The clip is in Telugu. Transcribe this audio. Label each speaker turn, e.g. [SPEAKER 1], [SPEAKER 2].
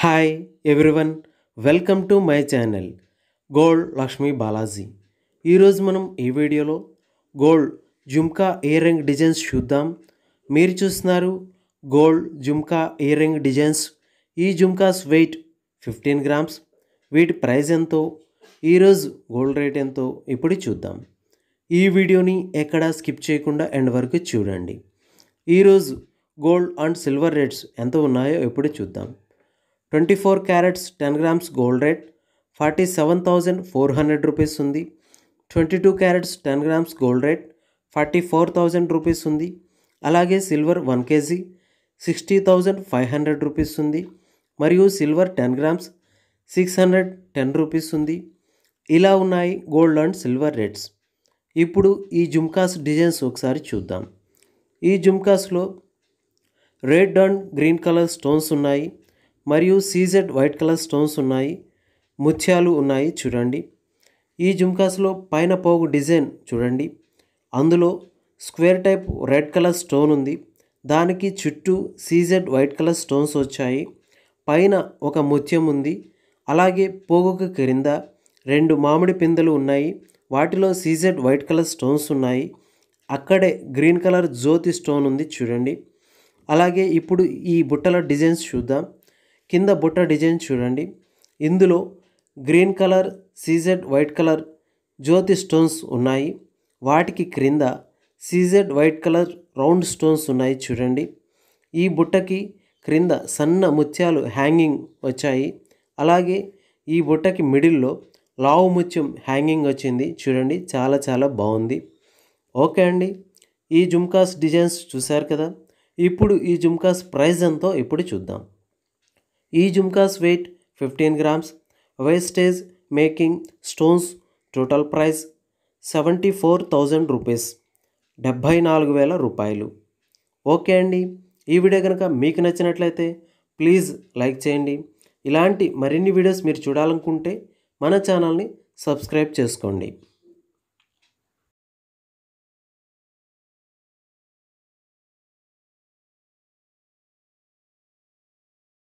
[SPEAKER 1] hi everyone welcome to my channel Gold Lakshmi Balaji ఈరోజు మనం ఈ వీడియోలో gold jhumka earring designs చూద్దాం మీరు చూస్తున్నారు gold jhumka earring designs ఈ జుమ్కాస్ వెయిట్ ఫిఫ్టీన్ గ్రామ్స్ వీటి ప్రైస్ ఎంతో ఈరోజు గోల్డ్ రేట్ ఎంతో ఇప్పుడు చూద్దాం ఈ వీడియోని ఎక్కడా స్కిప్ చేయకుండా ఎండ్ వరకు చూడండి ఈరోజు గోల్డ్ అండ్ సిల్వర్ రేట్స్ ఎంత ఉన్నాయో ఇప్పుడు చూద్దాం twenty four carats ten grams gold rate forty seven thousand four hundred rupees ఉంది twenty two carats ten grams gold rate forty four thousand rupees ఉంది అలాగే silver one KG sixty thousand five hundred rupees ఉంది మరియు silver ten grams six hundred ten rupees ఉంది ఇలా ఉన్నాయి గోల్డ్ అండ్ సిల్వర్ రేట్స్ ఇప్పుడు ఈ జుమ్కాస్ డిజైన్స్ ఒకసారి చూద్దాం ఈ జుమ్కాస్లో red and green colour stones ఉన్నాయి మరియు సీజెడ్ వైట్ కలర్ స్టోన్స్ ఉన్నాయి ముత్యాలు ఉన్నాయి చూడండి ఈ జుమ్కాస్లో పైన పోగు డిజైన్ చూడండి అందులో square type red colour stone ఉంది దానికి చుట్టూ సీజెడ్ వైట్ కలర్ స్టోన్స్ వచ్చాయి పైన ఒక ముత్యం ఉంది అలాగే పోగుకు క్రింద రెండు మామిడి పిందెలు ఉన్నాయి వాటిలో సీజెడ్ వైట్ కలర్ స్టోన్స్ ఉన్నాయి అక్కడే గ్రీన్ కలర్ జ్యోతి స్టోన్ ఉంది చూడండి అలాగే ఇప్పుడు ఈ బుట్టల డిజైన్స్ చూద్దాం కింద బుట్ట డిజైన్ చూడండి ఇందులో green colour CZ white colour జ్యోతి స్టోన్స్ ఉన్నాయి వాటికి క్రింద CZ white colour round stones ఉన్నాయి చూడండి ఈ బుట్టకి క్రింద సన్న ముత్యాలు హ్యాంగింగ్ వచ్చాయి అలాగే ఈ బుట్టకి మిడిల్లో లావు ముత్యం హ్యాంగింగ్ వచ్చింది చూడండి చాలా చాలా బాగుంది ఓకే అండి ఈ జుమ్కాస్ డిజైన్స్ చూశారు కదా ఇప్పుడు ఈ జుమ్కాస్ ప్రైజ్ ఎంతో ఇప్పుడు చూద్దాం ఈ jhumkas weight fifteen grams wastage making stones total price seventy four thousand rupees డెబ్భై నాలుగు వేల రూపాయలు ఓకే అండి ఈ వీడియో కనుక మీకు నచ్చినట్లయితే ప్లీజ్ లైక్ చేయండి ఇలాంటి మరిన్ని వీడియోస్ మీరు చూడాలనుకుంటే మన ఛానల్ని సబ్స్క్రైబ్ చేసుకోండి